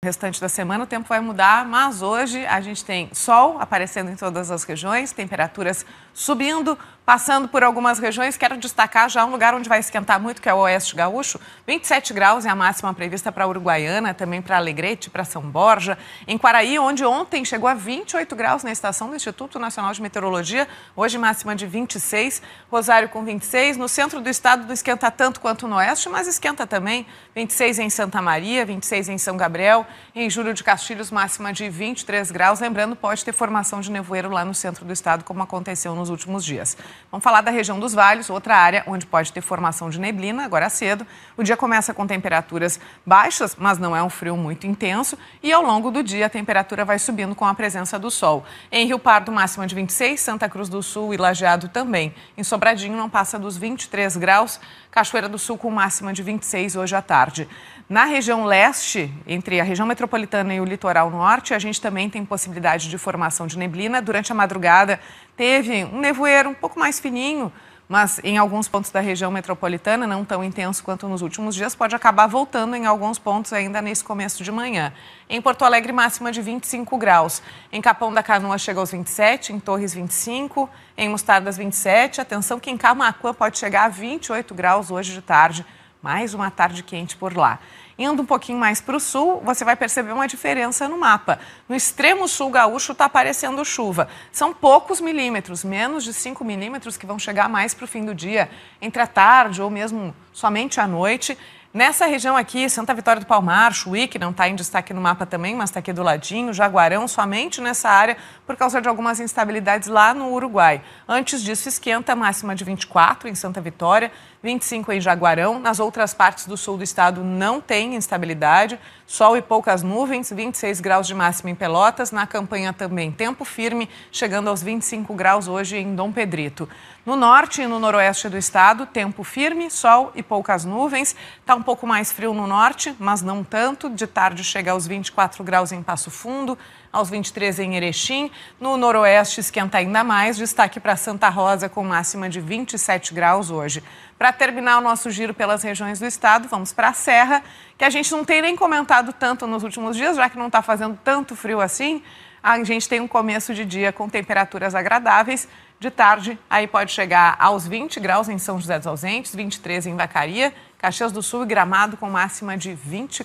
O restante da semana o tempo vai mudar, mas hoje a gente tem sol aparecendo em todas as regiões, temperaturas subindo, passando por algumas regiões. Quero destacar já um lugar onde vai esquentar muito, que é o Oeste Gaúcho. 27 graus é a máxima prevista para Uruguaiana, também para Alegrete, para São Borja. Em Quaraí, onde ontem chegou a 28 graus na estação do Instituto Nacional de Meteorologia, hoje máxima de 26. Rosário com 26. No centro do estado não esquenta tanto quanto no Oeste, mas esquenta também. 26 em Santa Maria, 26 em São Gabriel. Em Júlio de Castilhos, máxima de 23 graus. Lembrando, pode ter formação de nevoeiro lá no centro do estado, como aconteceu nos últimos dias. Vamos falar da região dos vales, outra área onde pode ter formação de neblina, agora cedo. O dia começa com temperaturas baixas, mas não é um frio muito intenso. E ao longo do dia, a temperatura vai subindo com a presença do sol. Em Rio Pardo, máxima de 26, Santa Cruz do Sul e Lajeado também. Em Sobradinho, não passa dos 23 graus. Cachoeira do Sul, com máxima de 26 hoje à tarde. Na região leste, entre a região região metropolitana e o litoral norte, a gente também tem possibilidade de formação de neblina. Durante a madrugada, teve um nevoeiro um pouco mais fininho, mas em alguns pontos da região metropolitana, não tão intenso quanto nos últimos dias, pode acabar voltando em alguns pontos ainda nesse começo de manhã. Em Porto Alegre, máxima de 25 graus. Em Capão da Canoa chega aos 27, em Torres 25, em Mostardas 27. Atenção que em Camacuã pode chegar a 28 graus hoje de tarde. Mais uma tarde quente por lá. Indo um pouquinho mais para o sul, você vai perceber uma diferença no mapa. No extremo sul gaúcho está aparecendo chuva. São poucos milímetros, menos de 5 milímetros, que vão chegar mais para o fim do dia, entre a tarde ou mesmo somente à noite. Nessa região aqui, Santa Vitória do Palmar, Chuí, que não está em destaque no mapa também, mas está aqui do ladinho, Jaguarão, somente nessa área, por causa de algumas instabilidades lá no Uruguai. Antes disso, esquenta, máxima de 24 em Santa Vitória, 25 em Jaguarão. Nas outras partes do sul do estado não tem instabilidade, sol e poucas nuvens, 26 graus de máxima em Pelotas. Na campanha também tempo firme, chegando aos 25 graus hoje em Dom Pedrito. No norte e no noroeste do estado, tempo firme, sol e poucas nuvens. Está um pouco mais frio no norte, mas não tanto. De tarde chega aos 24 graus em Passo Fundo, aos 23 em Erechim. No noroeste esquenta ainda mais, destaque para Santa Rosa com máxima de 27 graus hoje. Para terminar o nosso giro pelas regiões do estado, vamos para a Serra, que a gente não tem nem comentado tanto nos últimos dias, já que não está fazendo tanto frio assim. A gente tem um começo de dia com temperaturas agradáveis. De tarde, aí pode chegar aos 20 graus em São José dos Ausentes, 23 em Vacaria, Caxias do Sul e Gramado com máxima de 20